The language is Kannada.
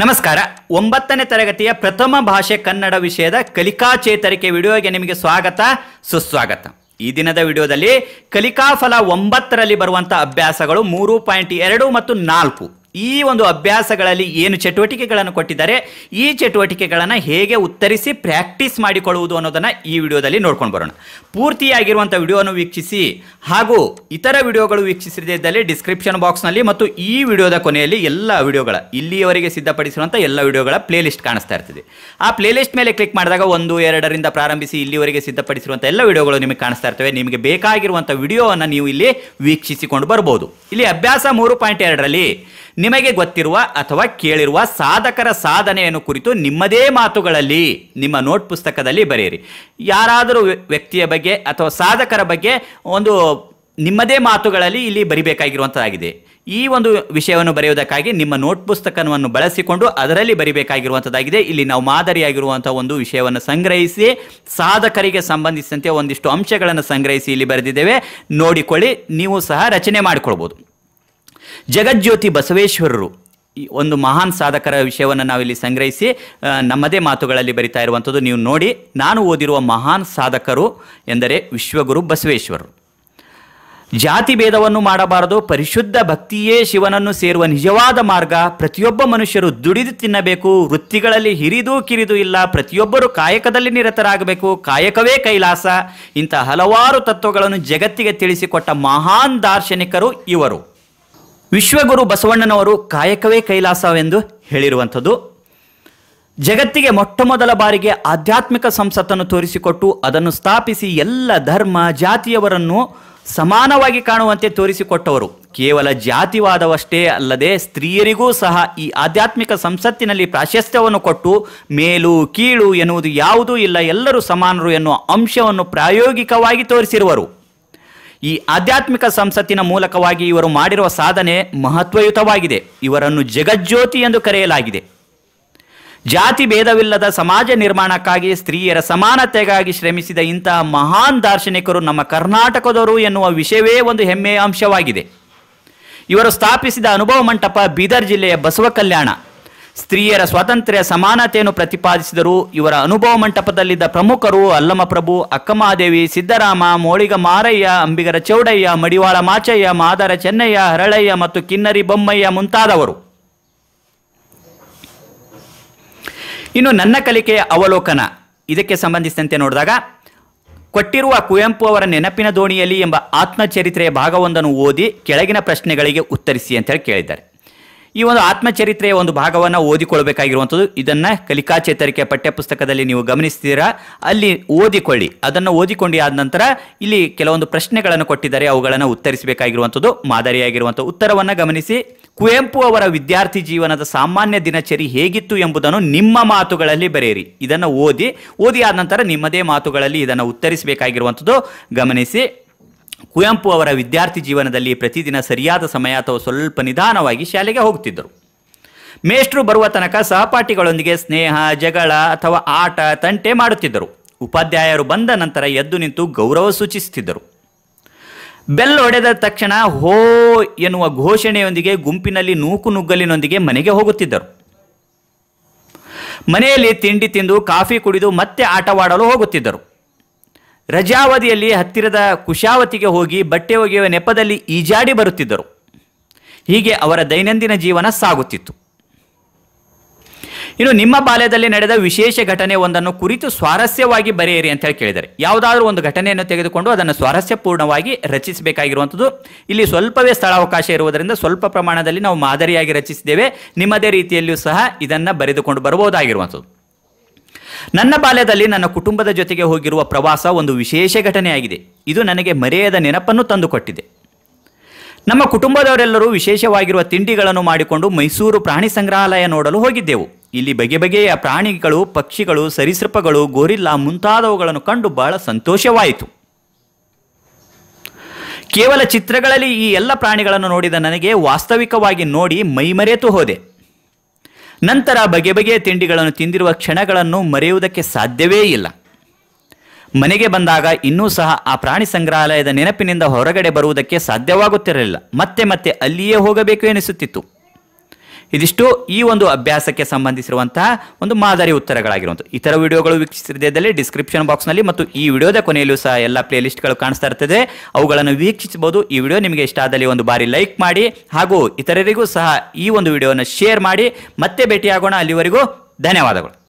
ನಮಸ್ಕಾರ ಒಂಬತ್ತನೇ ತರಗತಿಯ ಪ್ರಥಮ ಭಾಷೆ ಕನ್ನಡ ವಿಷಯದ ಕಲಿಕಾ ಚೇತರಿಕೆ ವಿಡಿಯೋಗೆ ನಿಮಗೆ ಸ್ವಾಗತ ಸುಸ್ವಾಗತ ಈ ದಿನದ ವಿಡಿಯೋದಲ್ಲಿ ಕಲಿಕಾಫಲ ಒಂಬತ್ತರಲ್ಲಿ ಬರುವಂತಹ ಅಭ್ಯಾಸಗಳು ಮೂರು ಪಾಯಿಂಟ್ ಎರಡು ಮತ್ತು ನಾಲ್ಕು ಈ ಒಂದು ಅಭ್ಯಾಸಗಳಲ್ಲಿ ಏನು ಚಟುವಟಿಕೆಗಳನ್ನು ಕೊಟ್ಟಿದ್ದಾರೆ ಈ ಚಟುವಟಿಕೆಗಳನ್ನು ಹೇಗೆ ಉತ್ತರಿಸಿ ಪ್ರಾಕ್ಟೀಸ್ ಮಾಡಿಕೊಳ್ಳುವುದು ಅನ್ನೋದನ್ನು ಈ ವಿಡಿಯೋದಲ್ಲಿ ನೋಡ್ಕೊಂಡು ಬರೋಣ ಪೂರ್ತಿಯಾಗಿರುವಂಥ ವಿಡಿಯೋವನ್ನು ವೀಕ್ಷಿಸಿ ಹಾಗೂ ಇತರ ವಿಡಿಯೋಗಳು ವೀಕ್ಷಿಸಿದ ಇದ್ದಲ್ಲಿ ಡಿಸ್ಕ್ರಿಪ್ಷನ್ ಬಾಕ್ಸ್ನಲ್ಲಿ ಮತ್ತು ಈ ವಿಡಿಯೋದ ಕೊನೆಯಲ್ಲಿ ಎಲ್ಲ ವಿಡಿಯೋಗಳ ಇಲ್ಲಿಯವರೆಗೆ ಸಿದ್ಧಪಡಿಸಿರುವಂಥ ಎಲ್ಲ ವಿಡಿಯೋಗಳ ಪ್ಲೇಲಿಸ್ಟ್ ಕಾಣಿಸ್ತಾ ಇರ್ತದೆ ಆ ಪ್ಲೇಲಿಸ್ಟ್ ಮೇಲೆ ಕ್ಲಿಕ್ ಮಾಡಿದಾಗ ಒಂದು ಎರಡರಿಂದ ಪ್ರಾರಂಭಿಸಿ ಇಲ್ಲಿವರೆಗೆ ಸಿದ್ಧಪಡಿಸಿರುವಂಥ ಎಲ್ಲ ವಿಡಿಯೋಗಳು ನಿಮಗೆ ಕಾಣಿಸ್ತಾ ಇರ್ತವೆ ನಿಮಗೆ ಬೇಕಾಗಿರುವಂಥ ವಿಡಿಯೋವನ್ನು ನೀವು ಇಲ್ಲಿ ವೀಕ್ಷಿಸಿಕೊಂಡು ಬರ್ಬೋದು ಇಲ್ಲಿ ಅಭ್ಯಾಸ ಮೂರು ಪಾಯಿಂಟ್ ಎರಡರಲ್ಲಿ ನಿಮಗೆ ಗೊತ್ತಿರುವ ಅಥವಾ ಕೇಳಿರುವ ಸಾಧಕರ ಸಾಧನೆಯನ್ನು ಕುರಿತು ನಿಮ್ಮದೇ ಮಾತುಗಳಲ್ಲಿ ನಿಮ್ಮ ನೋಟ್ ಪುಸ್ತಕದಲ್ಲಿ ಬರೆಯಿರಿ ಯಾರಾದರೂ ವ್ಯಕ್ತಿಯ ಬಗ್ಗೆ ಅಥವಾ ಸಾಧಕರ ಬಗ್ಗೆ ಒಂದು ನಿಮ್ಮದೇ ಮಾತುಗಳಲ್ಲಿ ಇಲ್ಲಿ ಬರಿಬೇಕಾಗಿರುವಂಥದ್ದಾಗಿದೆ ಈ ಒಂದು ವಿಷಯವನ್ನು ಬರೆಯುವುದಕ್ಕಾಗಿ ನಿಮ್ಮ ನೋಟ್ ಪುಸ್ತಕವನ್ನು ಬಳಸಿಕೊಂಡು ಅದರಲ್ಲಿ ಬರಿಬೇಕಾಗಿರುವಂಥದ್ದಾಗಿದೆ ಇಲ್ಲಿ ನಾವು ಮಾದರಿಯಾಗಿರುವಂಥ ಒಂದು ವಿಷಯವನ್ನು ಸಂಗ್ರಹಿಸಿ ಸಾಧಕರಿಗೆ ಸಂಬಂಧಿಸಿದಂತೆ ಒಂದಿಷ್ಟು ಅಂಶಗಳನ್ನು ಸಂಗ್ರಹಿಸಿ ಇಲ್ಲಿ ಬರೆದಿದ್ದೇವೆ ನೋಡಿಕೊಳ್ಳಿ ನೀವು ಸಹ ರಚನೆ ಮಾಡಿಕೊಳ್ಬೋದು ಜಗಜ್ಯೋತಿ ಬಸವೇಶ್ವರರು ಈ ಒಂದು ಮಹಾನ್ ಸಾಧಕರ ವಿಷಯವನ್ನು ನಾವಿಲ್ಲಿ ಸಂಗ್ರಹಿಸಿ ನಮ್ಮದೇ ಮಾತುಗಳಲ್ಲಿ ಬರಿತಾ ಇರುವಂಥದ್ದು ನೀವು ನೋಡಿ ನಾನು ಓದಿರುವ ಮಹಾನ್ ಸಾಧಕರು ಎಂದರೆ ವಿಶ್ವಗುರು ಬಸವೇಶ್ವರರು ಜಾತಿ ಭೇದವನ್ನು ಮಾಡಬಾರದು ಪರಿಶುದ್ಧ ಭಕ್ತಿಯೇ ಶಿವನನ್ನು ಸೇರುವ ನಿಜವಾದ ಮಾರ್ಗ ಪ್ರತಿಯೊಬ್ಬ ಮನುಷ್ಯರು ದುಡಿದು ತಿನ್ನಬೇಕು ವೃತ್ತಿಗಳಲ್ಲಿ ಹಿರಿದು ಕಿರಿದು ಇಲ್ಲ ಪ್ರತಿಯೊಬ್ಬರು ಕಾಯಕದಲ್ಲಿ ನಿರತರಾಗಬೇಕು ಕಾಯಕವೇ ಕೈಲಾಸ ಇಂಥ ಹಲವಾರು ತತ್ವಗಳನ್ನು ಜಗತ್ತಿಗೆ ತಿಳಿಸಿಕೊಟ್ಟ ಮಹಾನ್ ದಾರ್ಶನಿಕರು ಇವರು ವಿಶ್ವಗುರು ಬಸವಣ್ಣನವರು ಕಾಯಕವೇ ಕೈಲಾಸವೆಂದು ಹೇಳಿರುವಂಥದ್ದು ಜಗತ್ತಿಗೆ ಮೊಟ್ಟ ಮೊದಲ ಬಾರಿಗೆ ಆಧ್ಯಾತ್ಮಿಕ ಸಂಸತ್ತನ್ನು ತೋರಿಸಿಕೊಟ್ಟು ಅದನ್ನು ಸ್ಥಾಪಿಸಿ ಎಲ್ಲ ಧರ್ಮ ಜಾತಿಯವರನ್ನು ಸಮಾನವಾಗಿ ಕಾಣುವಂತೆ ತೋರಿಸಿಕೊಟ್ಟವರು ಕೇವಲ ಜಾತಿವಾದವಷ್ಟೇ ಅಲ್ಲದೆ ಸ್ತ್ರೀಯರಿಗೂ ಸಹ ಈ ಆಧ್ಯಾತ್ಮಿಕ ಸಂಸತ್ತಿನಲ್ಲಿ ಪ್ರಾಶಸ್ತ್ಯವನ್ನು ಕೊಟ್ಟು ಮೇಲು ಕೀಳು ಎನ್ನುವುದು ಯಾವುದೂ ಇಲ್ಲ ಎಲ್ಲರೂ ಸಮಾನರು ಎನ್ನುವ ಅಂಶವನ್ನು ಪ್ರಾಯೋಗಿಕವಾಗಿ ತೋರಿಸಿರುವರು ಈ ಆಧ್ಯಾತ್ಮಿಕ ಸಂಸತ್ತಿನ ಮೂಲಕವಾಗಿ ಇವರು ಮಾಡಿರುವ ಸಾಧನೆ ಮಹತ್ವಯುತವಾಗಿದೆ ಇವರನ್ನು ಜಗಜ್ಯೋತಿ ಎಂದು ಕರೆಯಲಾಗಿದೆ ಜಾತಿ ಭೇದವಿಲ್ಲದ ಸಮಾಜ ನಿರ್ಮಾಣಕ್ಕಾಗಿ ಸ್ತ್ರೀಯರ ಸಮಾನತೆಗಾಗಿ ಶ್ರಮಿಸಿದ ಇಂತಹ ಮಹಾನ್ ದಾರ್ಶನಿಕರು ನಮ್ಮ ಕರ್ನಾಟಕದವರು ಎನ್ನುವ ವಿಷಯವೇ ಒಂದು ಹೆಮ್ಮೆಯ ಅಂಶವಾಗಿದೆ ಇವರು ಸ್ಥಾಪಿಸಿದ ಅನುಭವ ಮಂಟಪ ಬೀದರ್ ಜಿಲ್ಲೆಯ ಬಸವ ಕಲ್ಯಾಣ ಸ್ತ್ರೀಯರ ಸ್ವಾತಂತ್ರ್ಯ ಸಮಾನತೆಯನ್ನು ಪ್ರತಿಪಾದಿಸಿದರು ಇವರ ಅನುಭವ ಮಂಟಪದಲ್ಲಿದ್ದ ಪ್ರಮುಖರು ಅಲ್ಲಮಪ್ರಭು ಅಕ್ಕಮಹಾದೇವಿ ಸಿದ್ದರಾಮ ಮೋಳಿಗ ಮಾರಯ್ಯ ಅಂಬಿಗರ ಚೌಡಯ್ಯ ಮಡಿವಾಳ ಮಾಚಯ್ಯ ಮಾದರ ಚೆನ್ನಯ್ಯ ಹರಳಯ್ಯ ಮತ್ತು ಕಿನ್ನರಿ ಬೊಮ್ಮಯ್ಯ ಮುಂತಾದವರು ಇನ್ನು ನನ್ನ ಕಲಿಕೆಯ ಅವಲೋಕನ ಇದಕ್ಕೆ ಸಂಬಂಧಿಸಿದಂತೆ ನೋಡಿದಾಗ ಕೊಟ್ಟಿರುವ ಕುವೆಂಪು ಅವರ ನೆನಪಿನ ದೋಣಿಯಲ್ಲಿ ಎಂಬ ಆತ್ಮಚರಿತ್ರೆಯ ಭಾಗವೊಂದನ್ನು ಓದಿ ಕೆಳಗಿನ ಪ್ರಶ್ನೆಗಳಿಗೆ ಉತ್ತರಿಸಿ ಅಂತೇಳಿ ಕೇಳಿದ್ದಾರೆ ಈ ಒಂದು ಆತ್ಮಚರಿತ್ರೆಯ ಒಂದು ಭಾಗವನ್ನು ಓದಿಕೊಳ್ಳಬೇಕಾಗಿರುವಂಥದ್ದು ಇದನ್ನು ಕಲಿಕಾ ಚೇತರಿಕೆ ಪಠ್ಯಪುಸ್ತಕದಲ್ಲಿ ನೀವು ಗಮನಿಸ್ತೀರಾ ಅಲ್ಲಿ ಓದಿಕೊಳ್ಳಿ ಅದನ್ನು ಓದಿಕೊಂಡು ಆದ ನಂತರ ಇಲ್ಲಿ ಕೆಲವೊಂದು ಪ್ರಶ್ನೆಗಳನ್ನು ಕೊಟ್ಟಿದ್ದಾರೆ ಅವುಗಳನ್ನು ಉತ್ತರಿಸಬೇಕಾಗಿರುವಂಥದ್ದು ಮಾದರಿಯಾಗಿರುವಂಥ ಉತ್ತರವನ್ನು ಗಮನಿಸಿ ಕುವೆಂಪು ಅವರ ವಿದ್ಯಾರ್ಥಿ ಜೀವನದ ಸಾಮಾನ್ಯ ದಿನಚರಿ ಹೇಗಿತ್ತು ಎಂಬುದನ್ನು ನಿಮ್ಮ ಮಾತುಗಳಲ್ಲಿ ಬರೆಯಿರಿ ಇದನ್ನು ಓದಿ ಓದಿ ಆದ ನಂತರ ನಿಮ್ಮದೇ ಮಾತುಗಳಲ್ಲಿ ಇದನ್ನು ಉತ್ತರಿಸಬೇಕಾಗಿರುವಂಥದ್ದು ಗಮನಿಸಿ ಕುವೆಂಪು ಅವರ ವಿದ್ಯಾರ್ಥಿ ಜೀವನದಲ್ಲಿ ಪ್ರತಿದಿನ ಸರಿಯಾದ ಸಮಯ ಅಥವಾ ಸ್ವಲ್ಪ ನಿಧಾನವಾಗಿ ಶಾಲೆಗೆ ಹೋಗುತ್ತಿದ್ದರು ಮೇಷ್ಟ್ರು ಬರುವ ತನಕ ಸಹಪಾಠಿಗಳೊಂದಿಗೆ ಸ್ನೇಹ ಜಗಳ ಅಥವಾ ಆಟ ತಂಟೆ ಮಾಡುತ್ತಿದ್ದರು ಉಪಾಧ್ಯಾಯರು ಬಂದ ನಂತರ ಎದ್ದು ನಿಂತು ಗೌರವ ಸೂಚಿಸುತ್ತಿದ್ದರು ಬೆಲ್ ಹೊಡೆದ ತಕ್ಷಣ ಹೋ ಎನ್ನುವ ಘೋಷಣೆಯೊಂದಿಗೆ ಗುಂಪಿನಲ್ಲಿ ನೂಕು ನುಗ್ಗಲಿನೊಂದಿಗೆ ಮನೆಗೆ ಹೋಗುತ್ತಿದ್ದರು ಮನೆಯಲ್ಲಿ ತಿಂಡಿ ತಿಂದು ಕಾಫಿ ಕುಡಿದು ಮತ್ತೆ ಆಟವಾಡಲು ಹೋಗುತ್ತಿದ್ದರು ರಜಾವಧಿಯಲ್ಲಿ ಹತ್ತಿರದ ಕುಶಾವತಿಗೆ ಹೋಗಿ ಬಟ್ಟೆ ಒಗೆಯುವ ನೆಪದಲ್ಲಿ ಈಜಾಡಿ ಬರುತ್ತಿದ್ದರು ಹೀಗೆ ಅವರ ದೈನಂದಿನ ಜೀವನ ಸಾಗುತ್ತಿತ್ತು ಇನ್ನು ನಿಮ್ಮ ಬಾಲ್ಯದಲ್ಲಿ ನಡೆದ ವಿಶೇಷ ಘಟನೆ ಒಂದನ್ನು ಕುರಿತು ಸ್ವಾರಸ್ಯವಾಗಿ ಬರೆಯಿರಿ ಅಂತ ಹೇಳಿ ಕೇಳಿದರೆ ಯಾವುದಾದ್ರೂ ಒಂದು ಘಟನೆಯನ್ನು ತೆಗೆದುಕೊಂಡು ಅದನ್ನು ಸ್ವಾರಸ್ಯಪೂರ್ಣವಾಗಿ ರಚಿಸಬೇಕಾಗಿರುವಂಥದ್ದು ಇಲ್ಲಿ ಸ್ವಲ್ಪವೇ ಸ್ಥಳಾವಕಾಶ ಇರುವುದರಿಂದ ಸ್ವಲ್ಪ ಪ್ರಮಾಣದಲ್ಲಿ ನಾವು ಮಾದರಿಯಾಗಿ ರಚಿಸಿದ್ದೇವೆ ನಿಮ್ಮದೇ ರೀತಿಯಲ್ಲಿಯೂ ಸಹ ಇದನ್ನು ಬರೆದುಕೊಂಡು ಬರಬಹುದಾಗಿರುವಂಥದ್ದು ನನ್ನ ಬಾಲ್ಯದಲ್ಲಿ ನನ್ನ ಕುಟುಂಬದ ಜೊತೆಗೆ ಹೋಗಿರುವ ಪ್ರವಾಸ ಒಂದು ವಿಶೇಷ ಘಟನೆಯಾಗಿದೆ ಇದು ನನಗೆ ಮರೆಯದ ನೆನಪನ್ನು ತಂದುಕೊಟ್ಟಿದೆ ನಮ್ಮ ಕುಟುಂಬದವರೆಲ್ಲರೂ ವಿಶೇಷವಾಗಿರುವ ತಿಂಡಿಗಳನ್ನು ಮಾಡಿಕೊಂಡು ಮೈಸೂರು ಪ್ರಾಣಿ ಸಂಗ್ರಹಾಲಯ ನೋಡಲು ಹೋಗಿದ್ದೆವು ಇಲ್ಲಿ ಬಗೆ ಬಗೆಯ ಪ್ರಾಣಿಗಳು ಪಕ್ಷಿಗಳು ಸರಿಸೃಪಗಳು ಗೋರಿಲ್ಲಾ ಮುಂತಾದವುಗಳನ್ನು ಕಂಡು ಬಹಳ ಸಂತೋಷವಾಯಿತು ಕೇವಲ ಚಿತ್ರಗಳಲ್ಲಿ ಈ ಎಲ್ಲ ಪ್ರಾಣಿಗಳನ್ನು ನೋಡಿದ ನನಗೆ ವಾಸ್ತವಿಕವಾಗಿ ನೋಡಿ ಮೈಮರೆತು ಹೋದೆ ನಂತರ ಬಗೆ ಬಗೆಯ ತಿಂಡಿಗಳನ್ನು ತಿಂದಿರುವ ಕ್ಷಣಗಳನ್ನು ಮರೆಯುವುದಕ್ಕೆ ಸಾಧ್ಯವೇ ಇಲ್ಲ ಮನೆಗೆ ಬಂದಾಗ ಇನ್ನೂ ಸಹ ಆ ಪ್ರಾಣಿ ಸಂಗ್ರಹಾಲಯದ ನೆನಪಿನಿಂದ ಹೊರಗಡೆ ಬರುವುದಕ್ಕೆ ಸಾಧ್ಯವಾಗುತ್ತಿರಲಿಲ್ಲ ಮತ್ತೆ ಮತ್ತೆ ಅಲ್ಲಿಯೇ ಹೋಗಬೇಕು ಎನಿಸುತ್ತಿತ್ತು ಇದಿಷ್ಟು ಈ ಒಂದು ಅಭ್ಯಾಸಕ್ಕೆ ಸಂಬಂಧಿಸಿರುವಂತಹ ಒಂದು ಮಾದರಿ ಉತ್ತರಗಳಾಗಿರುವಂಥ ಇತರ ವಿಡಿಯೋಗಳು ವೀಕ್ಷಿಸದಿದ್ದಲ್ಲಿ ಡಿಸ್ಕ್ರಿಪ್ಷನ್ ಬಾಕ್ಸ್ನಲ್ಲಿ ಮತ್ತು ಈ ವಿಡಿಯೋದ ಕೊನೆಯಲ್ಲೂ ಸಹ ಎಲ್ಲ ಪ್ಲೇಲಿಸ್ಟ್ಗಳು ಲಿಸ್ಟ್ಗಳು ಕಾಣಿಸ್ತಾ ಇರ್ತದೆ ಅವುಗಳನ್ನು ವೀಕ್ಷಿಸಬಹುದು ಈ ವಿಡಿಯೋ ನಿಮಗೆ ಇಷ್ಟ ಆದಲ್ಲಿ ಒಂದು ಬಾರಿ ಲೈಕ್ ಮಾಡಿ ಹಾಗೂ ಇತರರಿಗೂ ಸಹ ಈ ಒಂದು ವಿಡಿಯೋನ ಶೇರ್ ಮಾಡಿ ಮತ್ತೆ ಭೇಟಿಯಾಗೋಣ ಅಲ್ಲಿವರೆಗೂ ಧನ್ಯವಾದಗಳು